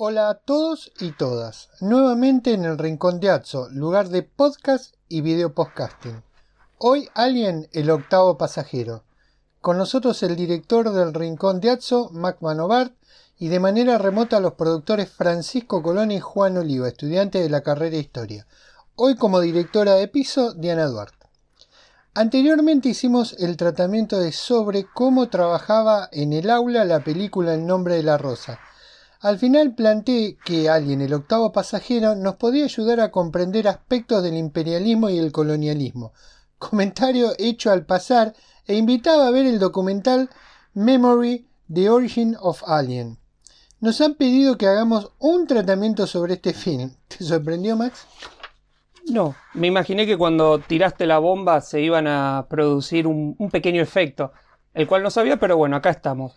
Hola a todos y todas, nuevamente en el Rincón de Azzo, lugar de podcast y video podcasting. Hoy alguien, el octavo pasajero. Con nosotros el director del Rincón de Azzo, Mac Manobart, y de manera remota los productores Francisco Colón y Juan Oliva, estudiantes de la carrera Historia. Hoy como directora de piso, Diana Duarte. Anteriormente hicimos el tratamiento de sobre cómo trabajaba en el aula la película El nombre de la rosa, al final planteé que alguien, el octavo pasajero, nos podía ayudar a comprender aspectos del imperialismo y el colonialismo. Comentario hecho al pasar e invitaba a ver el documental Memory, The Origin of Alien. Nos han pedido que hagamos un tratamiento sobre este film. ¿Te sorprendió, Max? No, me imaginé que cuando tiraste la bomba se iban a producir un pequeño efecto, el cual no sabía, pero bueno, acá estamos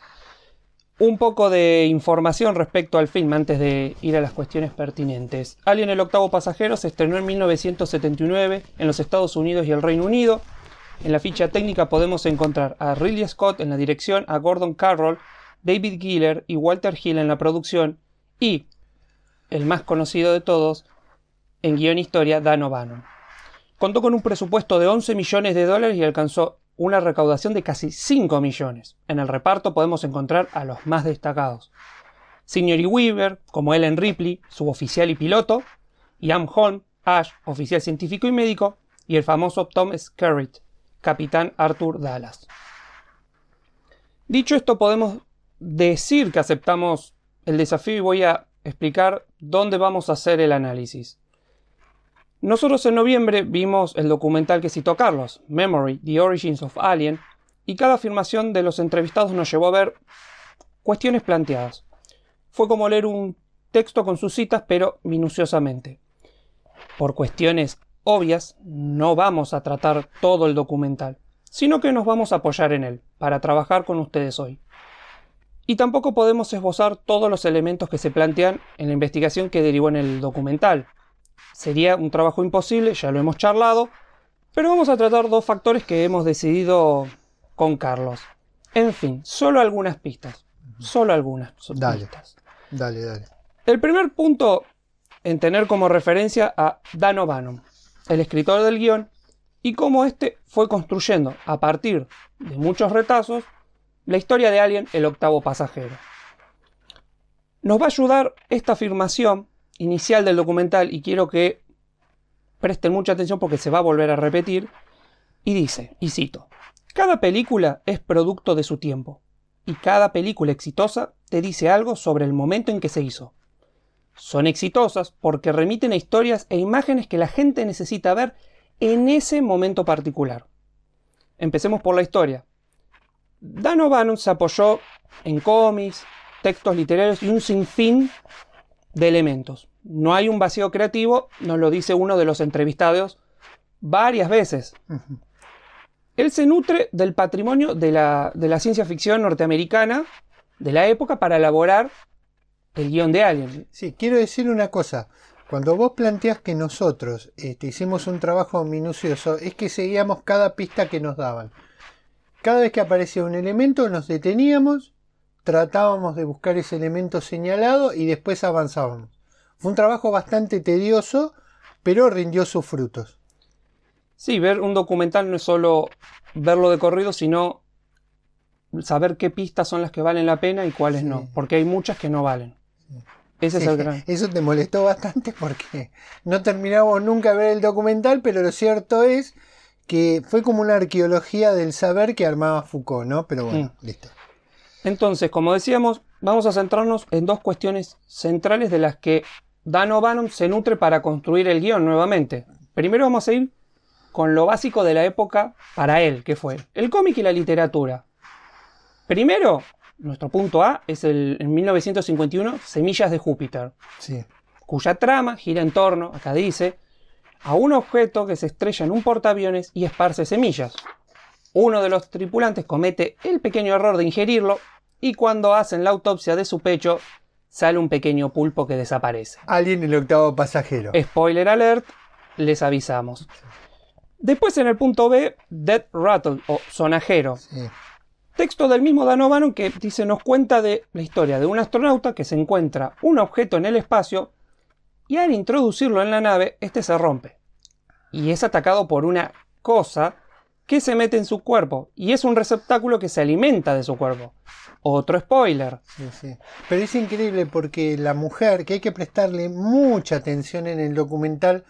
un poco de información respecto al film antes de ir a las cuestiones pertinentes. Alien el octavo pasajero se estrenó en 1979 en los Estados Unidos y el Reino Unido. En la ficha técnica podemos encontrar a Ridley Scott en la dirección, a Gordon Carroll, David Giller y Walter Hill en la producción y, el más conocido de todos, en guión historia Dan O'Bannon. Contó con un presupuesto de 11 millones de dólares y alcanzó una recaudación de casi 5 millones. En el reparto podemos encontrar a los más destacados. Signory Weaver, como Ellen Ripley, suboficial y piloto, y Am Holm, Ash, oficial científico y médico, y el famoso Tom Skerritt, capitán Arthur Dallas. Dicho esto, podemos decir que aceptamos el desafío y voy a explicar dónde vamos a hacer el análisis. Nosotros en noviembre vimos el documental que citó Carlos, Memory, The Origins of Alien, y cada afirmación de los entrevistados nos llevó a ver cuestiones planteadas. Fue como leer un texto con sus citas, pero minuciosamente. Por cuestiones obvias, no vamos a tratar todo el documental, sino que nos vamos a apoyar en él, para trabajar con ustedes hoy. Y tampoco podemos esbozar todos los elementos que se plantean en la investigación que derivó en el documental, Sería un trabajo imposible, ya lo hemos charlado, pero vamos a tratar dos factores que hemos decidido con Carlos. En fin, solo algunas pistas. Solo algunas dale, pistas. Dale, dale. El primer punto en tener como referencia a Dan O'Bannon, el escritor del guión, y cómo éste fue construyendo, a partir de muchos retazos, la historia de Alien, el octavo pasajero. Nos va a ayudar esta afirmación inicial del documental y quiero que presten mucha atención porque se va a volver a repetir. Y dice, y cito, cada película es producto de su tiempo y cada película exitosa te dice algo sobre el momento en que se hizo. Son exitosas porque remiten a historias e imágenes que la gente necesita ver en ese momento particular. Empecemos por la historia. Dan O'Bannon se apoyó en cómics, textos literarios y un sinfín de elementos. No hay un vacío creativo, nos lo dice uno de los entrevistados varias veces. Él se nutre del patrimonio de la, ciencia ficción norteamericana de la época para elaborar el guión de Alien. Sí, quiero decir una cosa. Cuando vos planteás que nosotros este, hicimos un trabajo minucioso, es que seguíamos cada pista que nos daban. Cada vez que aparecía un elemento, nos deteníamos, tratábamos de buscar ese elemento señalado y después avanzábamos. Fue un trabajo bastante tedioso, pero rindió sus frutos. Sí, ver un documental no es solo verlo de corrido, sino saber qué pistas son las que valen la pena y cuáles no, porque hay muchas que no valen. Ese es el gran... Eso te molestó bastante porque no terminamos nunca de ver el documental, pero lo cierto es que fue como una arqueología del saber que armaba Foucault, ¿no? Pero bueno, mm. listo. Entonces, como decíamos, vamos a centrarnos en dos cuestiones centrales de las que Dan O'Bannon se nutre para construir el guión nuevamente. Primero vamos a ir con lo básico de la época para él, que fue el cómic y la literatura. Primero, nuestro punto A es el en 1951 Semillas de Júpiter, cuya trama gira en torno, acá dice, a un objeto que se estrella en un portaaviones y esparce semillas. Uno de los tripulantes comete el pequeño error de ingerirlo y cuando hacen la autopsia de su pecho sale un pequeño pulpo que desaparece. Alguien en el octavo pasajero. Spoiler alert, les avisamos. Después en el punto B, Dead Rattle o Sonajero. Texto del mismo Dan O'Bannon que dice nos cuenta de la historia de un astronauta que se encuentra un objeto en el espacio y al introducirlo en la nave, este se rompe y es atacado por una cosa que se mete en su cuerpo y es un receptáculo que se alimenta de su cuerpo. Otro spoiler. Pero es increíble porque la mujer, que hay que prestarle mucha atención en el documental,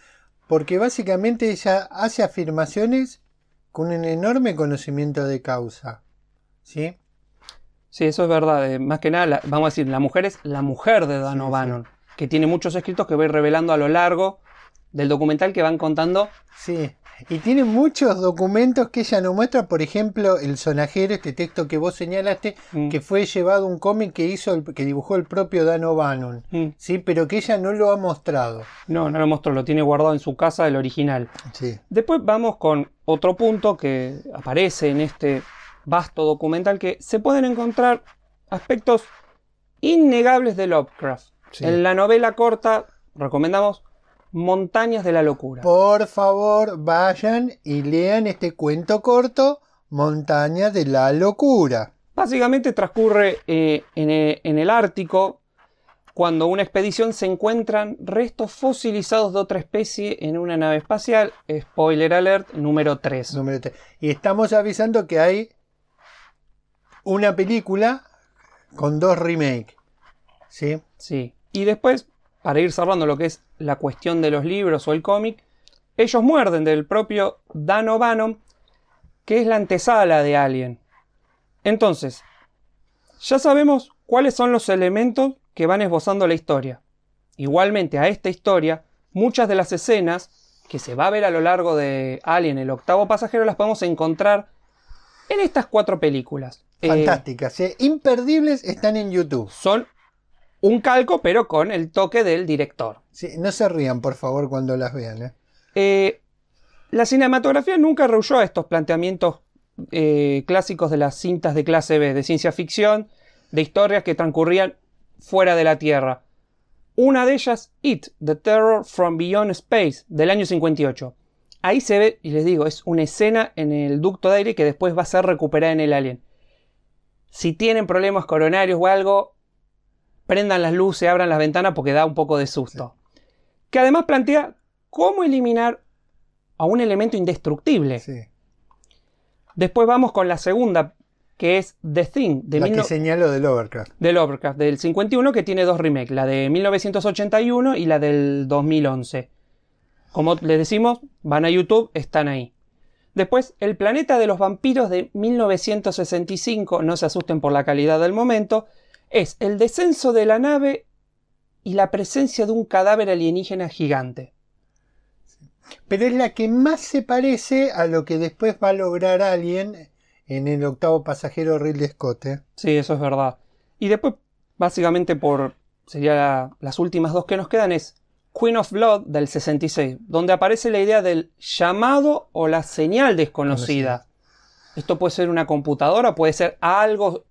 porque básicamente ella hace afirmaciones con un enorme conocimiento de causa. ¿Sí? Sí, eso es verdad. Eh, más que nada, vamos a decir, la mujer es la mujer de Dan que tiene muchos escritos que va revelando a lo largo del documental que van contando. Sí, y tiene muchos documentos que ella no muestra, por ejemplo, El Sonajero, este texto que vos señalaste, mm. que fue llevado un cómic que hizo, que dibujó el propio Dan O'Bannon, mm. ¿sí? pero que ella no lo ha mostrado. No, no lo mostró, lo tiene guardado en su casa el original. Sí. Después vamos con otro punto que aparece en este vasto documental, que se pueden encontrar aspectos innegables de Lovecraft. En la novela corta, recomendamos Montañas de la Locura. Por favor, vayan y lean este cuento corto, Montañas de la Locura. Básicamente transcurre eh, e, en, el, Ártico, cuando una expedición se encuentran restos fosilizados de otra especie en una nave espacial. Spoiler alert número 3. Y estamos avisando que hay una película con dos remakes. ¿Sí? Sí. Y después para ir cerrando lo que es la cuestión de los libros o el cómic, ellos muerden del propio Dan O'Bannon, que es la antesala de Alien. Entonces, ya sabemos cuáles son los elementos que van esbozando la historia. Igualmente a esta historia, muchas de las escenas que se va a ver a lo largo de Alien, el octavo pasajero, las podemos encontrar en estas cuatro películas. Eh, Fantásticas, ¿eh? imperdibles, están en YouTube. Son un calco, pero con el toque del director. Sí, no se rían, por favor, cuando las vean. ¿eh? Eh, la cinematografía nunca rehuyó a estos planteamientos eh, clásicos de las cintas de clase B, de ciencia ficción, de historias que transcurrían fuera de la Tierra. Una de ellas, It, The Terror from Beyond Space, del año 58. Ahí se ve, y les digo, es una escena en el ducto de aire que después va a ser recuperada en el Alien. Si tienen problemas coronarios o algo, prendan las luces, abran las ventanas porque da un poco de susto. Que además plantea cómo eliminar a un elemento indestructible. Después vamos con la segunda, que es The Thing. De la que señalo del Overcraft. Del Overcraft, del 51, que tiene dos remakes, la de 1981 y la del 2011. Como les decimos, van a YouTube, están ahí. Después, El planeta de los vampiros de 1965, no se asusten por la calidad del momento, es el descenso de la nave y la presencia de un cadáver alienígena gigante. Pero es la que más se parece a lo que después va a lograr alguien en el octavo pasajero Ridley Scott. ¿eh? Sí, eso es verdad. Y después, básicamente por, sería las últimas dos que nos quedan, es Queen of Blood del 66, donde aparece la idea del llamado o la señal desconocida. Esto puede ser una computadora, puede ser algo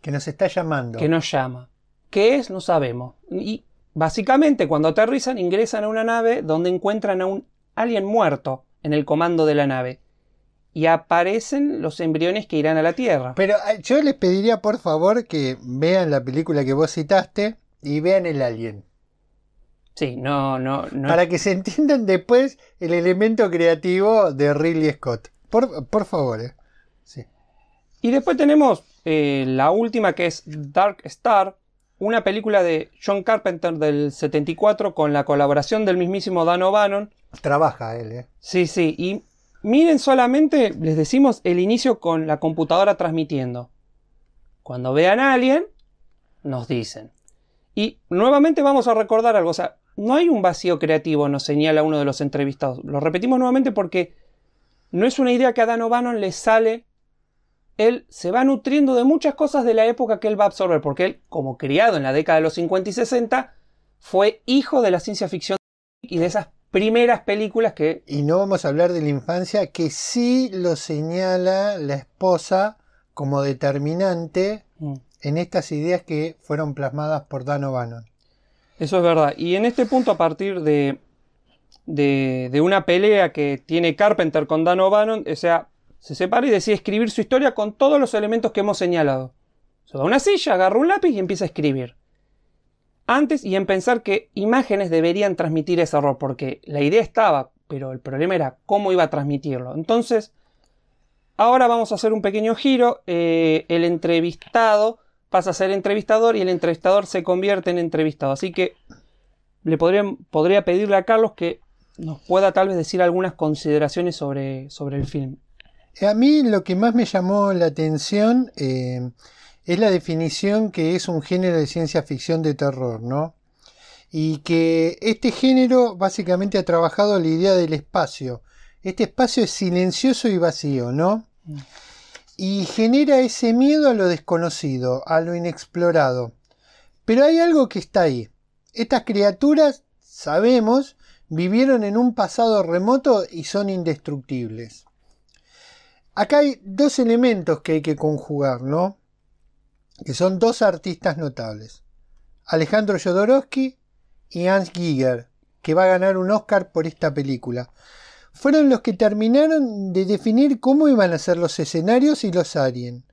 que nos está llamando. Que nos llama. ¿Qué es? No sabemos. Y básicamente cuando aterrizan ingresan a una nave donde encuentran a un alien muerto en el comando de la nave. Y aparecen los embriones que irán a la Tierra. Pero ah, yo les pediría por favor que vean la película que vos citaste y vean el alien. Sí, no, no, Para que se entiendan después el elemento creativo de Ridley Scott. Por, por favor. Eh. Sí. Y después tenemos eh, la última que es Dark Star, una película de John Carpenter del 74 con la colaboración del mismísimo Dan O'Bannon. Trabaja él, ¿eh? Sí, sí, y miren solamente, les decimos, el inicio con la computadora transmitiendo. Cuando vean a alguien, nos dicen. Y nuevamente vamos a recordar algo, o sea, no hay un vacío creativo, nos señala uno de los entrevistados. Lo repetimos nuevamente porque no es una idea que a Dan O'Bannon le sale él se va nutriendo de muchas cosas de la época que él va a absorber, porque él, como criado en la década de los 50 y 60, fue hijo de la ciencia ficción y de esas primeras películas que... Y no vamos a hablar de la infancia, que sí lo señala la esposa como determinante mm. en estas ideas que fueron plasmadas por Dan O'Bannon. Eso es verdad. Y en este punto, a partir de, de, de una pelea que tiene Carpenter con Dan O'Bannon, o sea, se separa y decide escribir su historia con todos los elementos que hemos señalado. Se da una silla, agarra un lápiz y empieza a escribir. Antes y en pensar que imágenes deberían transmitir ese error, porque la idea estaba, pero el problema era cómo iba a transmitirlo. Entonces, ahora vamos a hacer un pequeño giro. Eh, el entrevistado pasa a ser entrevistador y el entrevistador se convierte en entrevistado. Así que le podría, podría pedirle a Carlos que nos pueda tal vez decir algunas consideraciones sobre, sobre el film. A mí lo que más me llamó la atención eh, es la definición que es un género de ciencia ficción de terror, ¿no? Y que este género básicamente ha trabajado la idea del espacio. Este espacio es silencioso y vacío, ¿no? Mm. Y genera ese miedo a lo desconocido, a lo inexplorado. Pero hay algo que está ahí. Estas criaturas, sabemos, vivieron en un pasado remoto y son indestructibles. Acá hay dos elementos que hay que conjugar, ¿no? Que son dos artistas notables. Alejandro Jodorowsky y Hans Giger, que va a ganar un Oscar por esta película. Fueron los que terminaron de definir cómo iban a ser los escenarios y los alien.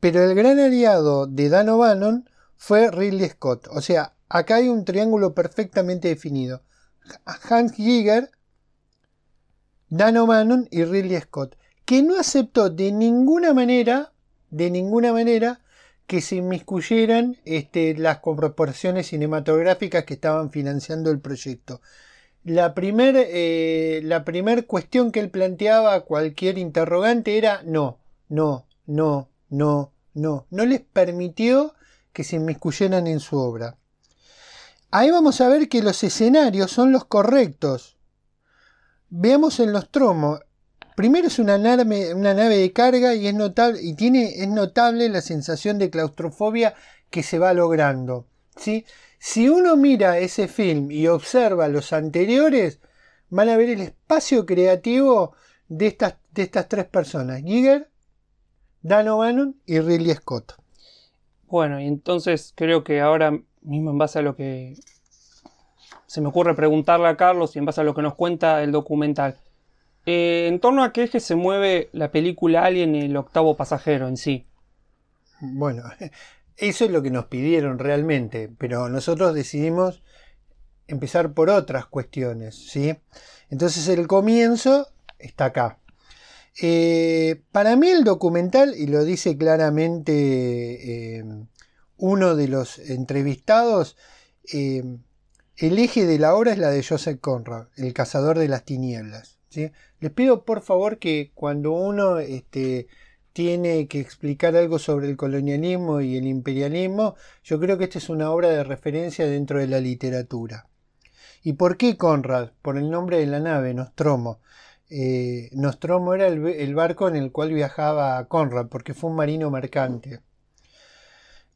Pero el gran aliado de Dan O'Bannon fue Ridley Scott. O sea, acá hay un triángulo perfectamente definido. Hans Giger, Dan O'Bannon y Ridley Scott que no aceptó de ninguna manera, de ninguna manera, que se inmiscuyeran este, las proporciones cinematográficas que estaban financiando el proyecto. La primera eh, primer cuestión que él planteaba a cualquier interrogante era no, no, no, no, no. No les permitió que se inmiscuyeran en su obra. Ahí vamos a ver que los escenarios son los correctos. Veamos en los, tromos, Primero es una nave, de carga y, es notable, y tiene, es notable la sensación de claustrofobia que se va logrando. ¿sí? Si uno mira ese film y observa los anteriores, van a ver el espacio creativo de estas, de estas tres personas, Giger, Dan O'Bannon y Ridley Scott. Bueno, y entonces creo que ahora mismo en base a lo que se me ocurre preguntarle a Carlos y en base a lo que nos cuenta el documental, eh, ¿En torno a qué eje se mueve la película Alien el octavo pasajero en sí? Bueno, eso es lo que nos pidieron realmente, pero nosotros decidimos empezar por otras cuestiones, ¿sí? Entonces el comienzo está acá. Eh, para mí el documental, y lo dice claramente eh, uno de los entrevistados, el eje de la obra es la de Joseph Conrad, el cazador de las tinieblas. Les pido por favor que cuando uno este, tiene que explicar algo sobre el colonialismo y el imperialismo, yo creo que esta es una obra de referencia dentro de la literatura. ¿Y por qué Conrad? Por el nombre de la nave, Nostromo. Eh, Nostromo era el, el, barco en el cual viajaba Conrad, porque fue un marino mercante.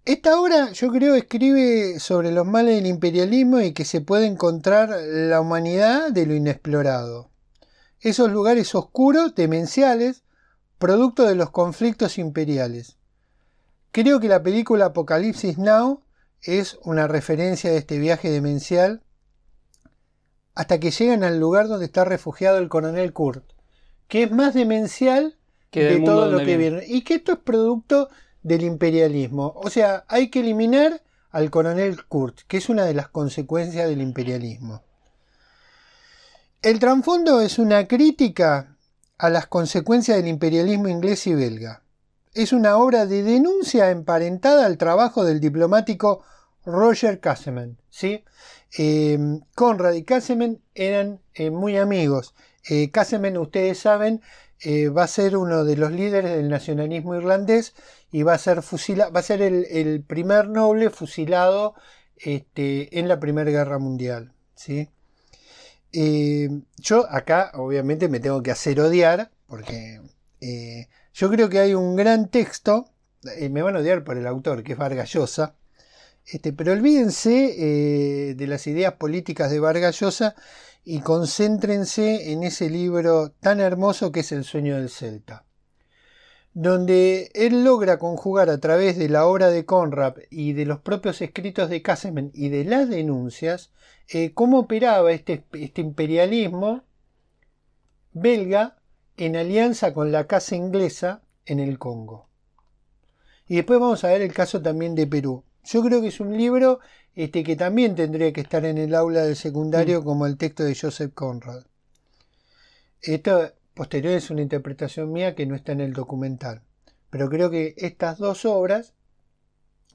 Esta obra, yo creo, escribe sobre los males del imperialismo y que se puede encontrar la humanidad de lo inexplorado esos lugares oscuros, demenciales, producto de los conflictos imperiales. Creo que la película Apocalipsis Now es una referencia de este viaje demencial hasta que llegan al lugar donde está refugiado el coronel Kurt, que es más demencial que de todo lo que viene. Y que esto es producto del imperialismo. O sea, hay que eliminar al coronel Kurt, que es una de las consecuencias del imperialismo. El trasfondo es una crítica a las consecuencias del imperialismo inglés y belga. Es una obra de denuncia emparentada al trabajo del diplomático Roger Casement. ¿sí? Em, Conrad y Casement eran eh, muy amigos. Eh, ustedes saben, eh, va a ser uno de los líderes del nacionalismo irlandés y va a ser, va a ser el, primer noble fusilado este, en la Primera Guerra Mundial. ¿sí? Eh, yo acá obviamente me tengo que hacer odiar, porque eh, yo creo que hay un gran texto, eh, me van a odiar por el autor, que es Vargas Llosa, este, pero olvídense de las ideas políticas de Vargas Llosa y concéntrense en ese libro tan hermoso que es El sueño del Celta donde él logra conjugar a través de la obra de Conrad y de los propios escritos de Caseman y de las denuncias, eh, cómo operaba este, este, imperialismo belga en alianza con la casa inglesa en el Congo. Y después vamos a ver el caso también de Perú. Yo creo que es un libro este, que también tendría que estar en el aula del secundario mm. como el texto de Joseph Conrad. Esto posterior es una interpretación mía que no está en el documental. Pero creo que estas dos obras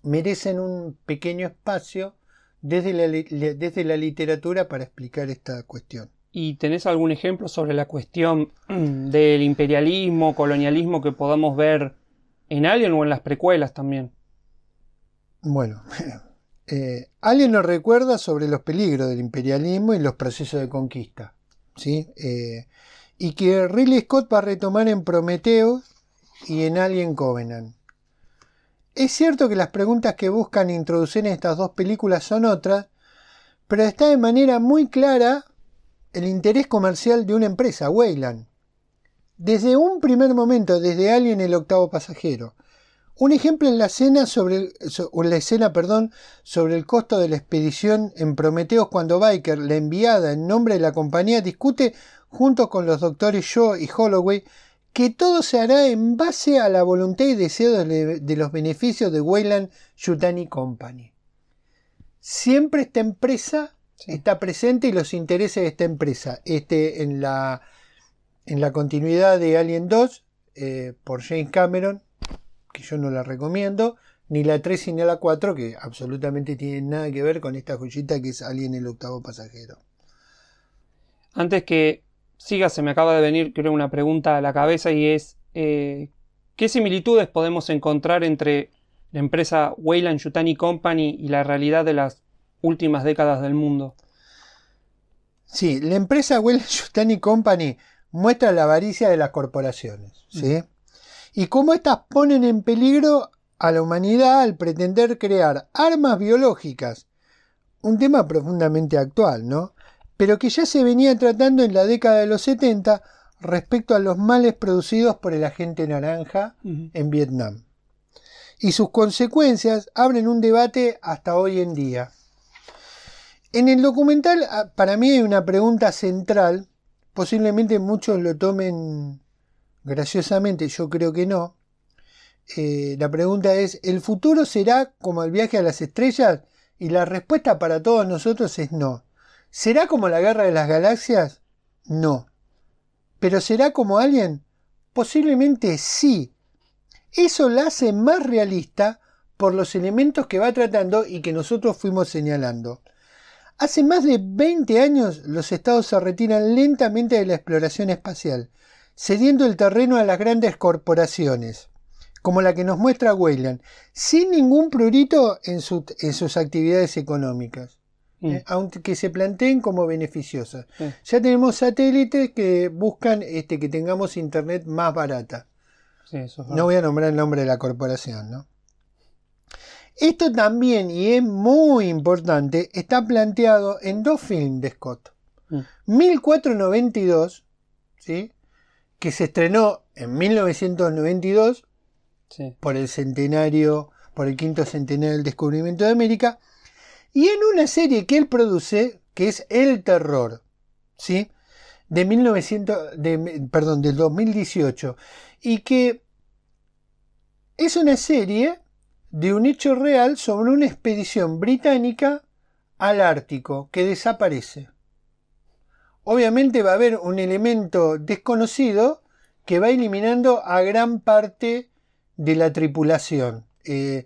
merecen un pequeño espacio desde la, desde la literatura para explicar esta cuestión. ¿Y tenés algún ejemplo sobre la cuestión mm, del imperialismo, colonialismo que podamos ver en Alien o en las precuelas también? Bueno, eh, Alien nos recuerda sobre los peligros del imperialismo y los procesos de conquista. ¿sí? Eh, y que Ridley Scott va a retomar en Prometeo y en Alien Covenant. Es cierto que las preguntas que buscan introducir en estas dos películas son otras, pero está de manera muy clara el interés comercial de una empresa, Weyland. Desde un primer momento, desde Alien el octavo pasajero. Un ejemplo en la escena sobre el, la escena, perdón, sobre el costo de la expedición en Prometeos cuando Biker, la enviada en nombre de la compañía, discute junto con los doctores Shaw y Holloway, que todo se hará en base a la voluntad y deseo de, los beneficios de Weyland Yutani Company. Siempre esta empresa está presente y los intereses de esta empresa. Este, en, la, en la continuidad de Alien 2, eh, por James Cameron, que yo no la recomiendo, ni la 3 ni la 4, que absolutamente tienen nada que ver con esta joyita que es Alien el octavo pasajero. Antes que siga, se me acaba de venir, creo, una pregunta a la cabeza y es, eh, ¿qué similitudes podemos encontrar entre la empresa Weyland Yutani Company y la realidad de las últimas décadas del mundo? Sí, la empresa Weyland Yutani Company muestra la avaricia de las corporaciones, mm. ¿sí? Y cómo estas ponen en peligro a la humanidad al pretender crear armas biológicas, un tema profundamente actual, ¿no? pero que ya se venía tratando en la década de los 70 respecto a los males producidos por el agente naranja en Vietnam. Y sus consecuencias abren un debate hasta hoy en día. En el documental, ah, para mí hay una pregunta central, posiblemente muchos lo tomen graciosamente, yo creo que no. Eh, la pregunta es, ¿el futuro será como el viaje a las estrellas? Y la respuesta para todos nosotros es no. ¿Será como la Guerra de las Galaxias? No. ¿Pero será como Alien? Posiblemente sí. Eso la hace más realista por los elementos que va tratando y que nosotros fuimos señalando. Hace más de 20 años los estados se retiran lentamente de la exploración espacial, cediendo el terreno a las grandes corporaciones, como la que nos muestra Weyland, sin ningún prurito en sus actividades económicas. Eh, mm. aunque se planteen como beneficiosas. Ya tenemos satélites que buscan este, que tengamos internet más barata. no voy a nombrar el nombre de la corporación, ¿no? Esto también, y es muy importante, está planteado en dos films de Scott. 1492, mm. ¿sí? que se estrenó en 1992 por el centenario, por el quinto centenario del descubrimiento de América, y en una serie que él produce, que es El Terror, ¿sí? De de, del 2018. Y que es una serie de un hecho real sobre una expedición británica al Ártico que desaparece. Obviamente va a haber un elemento desconocido que va eliminando a gran parte de la tripulación. Eh,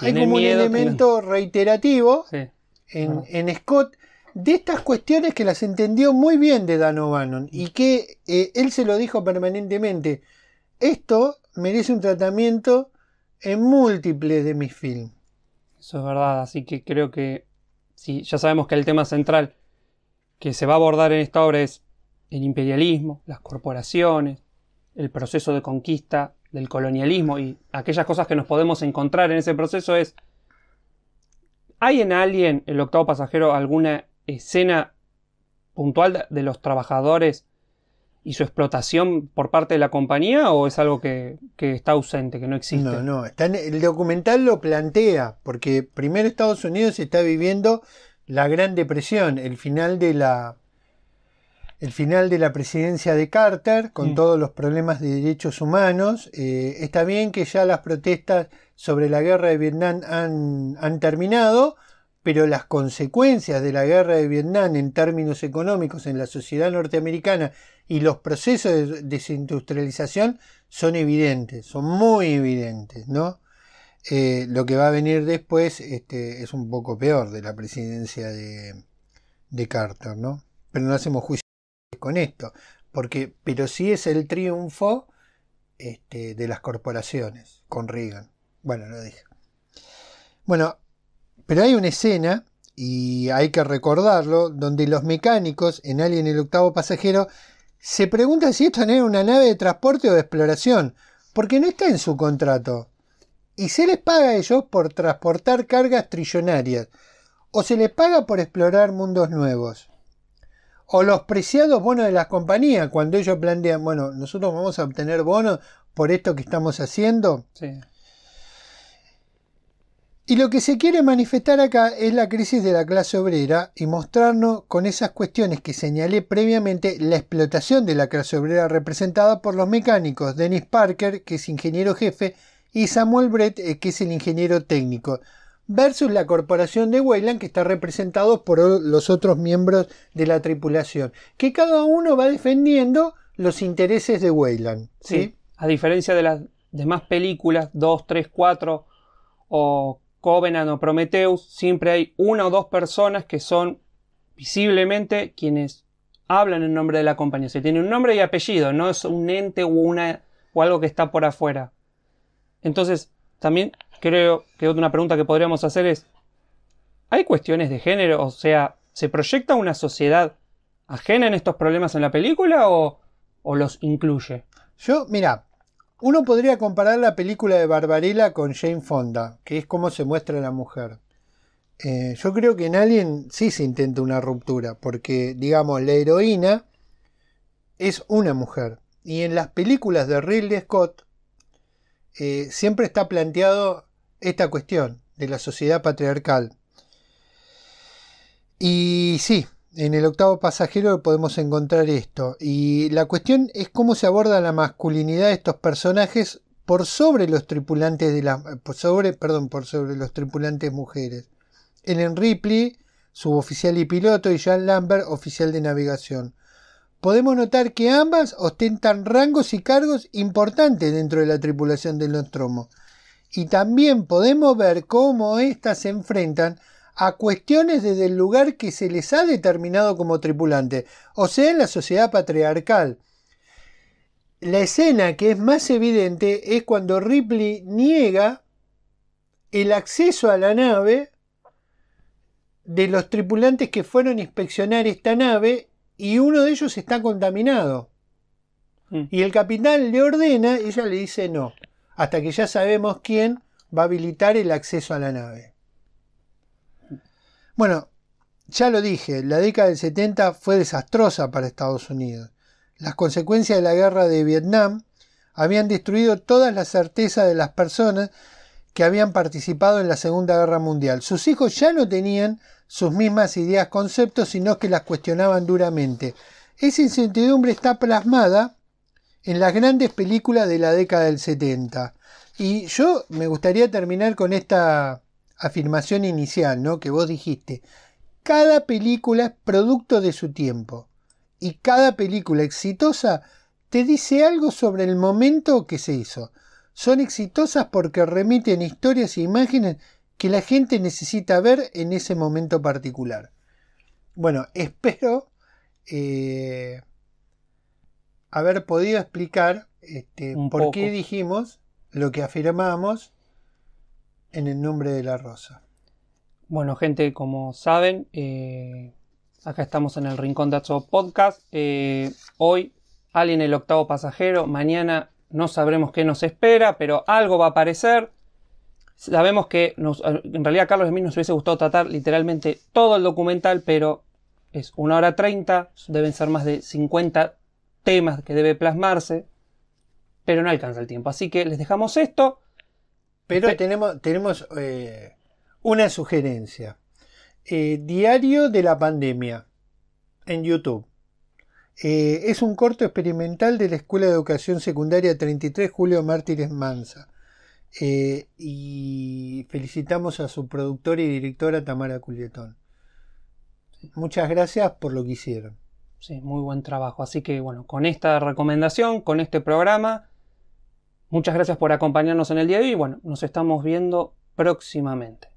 hay como un elemento reiterativo ah. en, Scott de estas cuestiones que las entendió muy bien de Dan O'Bannon y mm. que eh, él se lo dijo permanentemente. Esto merece un tratamiento en múltiples de mis films. Eso es verdad, así que creo que ya sabemos que el tema central que se va a abordar en esta obra es el imperialismo, las corporaciones, el proceso de conquista del colonialismo y aquellas cosas que nos podemos encontrar en ese proceso es, ¿hay en alguien el octavo pasajero, alguna escena puntual de los trabajadores y su explotación por parte de la compañía o es algo que, está ausente, que no existe? No, no, el documental lo plantea, porque primero Estados Unidos está viviendo la Gran Depresión, el final de la, el final de la presidencia de Carter, con mm. todos los problemas de derechos humanos. Eh, está bien que ya las protestas sobre la guerra de Vietnam han, terminado, pero las consecuencias de la guerra de Vietnam en términos económicos en la sociedad norteamericana y los procesos de desindustrialización son evidentes, son muy evidentes, ¿no? Eh, lo que va a venir después este, es un poco peor de la presidencia de, de Carter, ¿no? Pero no hacemos juicio con esto, porque, pero si es el triunfo este, de las corporaciones con Reagan. Bueno, lo dije. Bueno, pero hay una escena, y hay que recordarlo, donde los mecánicos en Alien el octavo pasajero se preguntan si esto no era una nave de transporte o de exploración, porque no está en su contrato. Y se les paga a ellos por transportar cargas trillonarias, o se les paga por explorar mundos nuevos o los preciados bonos de las compañías, cuando ellos plantean, bueno, nosotros vamos a obtener bonos por esto que estamos haciendo. Y lo que se quiere manifestar acá es la crisis de la clase obrera y mostrarnos con esas cuestiones que señalé previamente la explotación de la clase obrera representada por los mecánicos, Dennis Parker, que es ingeniero jefe, y Samuel Brett, eh, que es el ingeniero técnico versus la corporación de Weyland que está representado por los otros miembros de la tripulación, que cada uno va defendiendo los intereses de Weyland. ¿sí? A diferencia de las demás películas, 2, 3, 4 o Covenant o Prometheus, siempre hay una o dos personas que son visiblemente quienes hablan en nombre de la compañía. Se tiene un nombre y apellido, no es un ente o, una, o algo que está por afuera. Entonces, también creo que otra pregunta que podríamos hacer es, ¿hay cuestiones de género? O sea, ¿se proyecta una sociedad ajena en estos problemas en la película o, los incluye? Yo, mira, uno podría comparar la película de Barbarella con Jane Fonda, que es cómo se muestra la mujer. Eh, yo creo que en Alien sí se intenta una ruptura, porque, digamos, la heroína es una mujer. Y en las películas de Ridley Scott, eh, siempre está planteado esta cuestión de la sociedad patriarcal. Y sí, en el octavo pasajero podemos encontrar esto. Y la cuestión es cómo se aborda la masculinidad de estos personajes por sobre los tripulantes de sobre, perdón, por sobre los tripulantes mujeres. Ellen Ripley, suboficial y piloto, y Jean Lambert, oficial de navegación podemos notar que ambas ostentan rangos y cargos importantes dentro de la tripulación del Nostromo. Y también podemos ver cómo éstas se enfrentan a cuestiones desde el lugar que se les ha determinado como tripulante, o sea, en la sociedad patriarcal. La escena que es más evidente es cuando Ripley niega el acceso a la nave de los tripulantes que fueron a inspeccionar esta nave y uno de ellos está contaminado. Mm. Y el capitán le ordena, y ella le dice no, hasta que ya sabemos quién va a habilitar el acceso a la nave. Bueno, ya lo dije, la década del 70 fue desastrosa para Estados Unidos. Las consecuencias de la guerra de Vietnam habían destruido todas las certezas de las personas que habían participado en la Segunda Guerra Mundial. Sus hijos ya no tenían sus mismas ideas, conceptos, sino que las cuestionaban duramente. Esa incertidumbre está plasmada en las grandes películas de la década del 70. Y yo me gustaría terminar con esta afirmación inicial, ¿no? Que vos dijiste. Cada película es producto de su tiempo. Y cada película exitosa te dice algo sobre el momento que se hizo. Son exitosas porque remiten historias e imágenes que la gente necesita ver en ese momento particular. Bueno, espero eh, haber podido explicar este, por qué dijimos lo que afirmamos en el nombre de la rosa. Bueno, gente, como saben, eh, acá estamos en el Rincón de Podcast. Eh, hoy, alguien el octavo pasajero. Mañana no sabremos qué nos espera, pero algo va a aparecer. Sabemos que en realidad a Carlos mí nos hubiese gustado tratar literalmente todo el documental, pero es una hora treinta, deben ser más de 50 temas que debe plasmarse, pero no alcanza el tiempo. Así que les dejamos esto. Pero tenemos, eh, una sugerencia. Eh, Diario de la pandemia en YouTube. Eh, es un corto experimental de la Escuela de Educación Secundaria 33 Julio Mártires Mansa. Eh, y felicitamos a su productora y directora Tamara Culietón. Muchas gracias por lo que hicieron. Sí, muy buen trabajo. Así que bueno, con esta recomendación, con este programa, muchas gracias por acompañarnos en el día de hoy. Bueno, nos estamos viendo próximamente.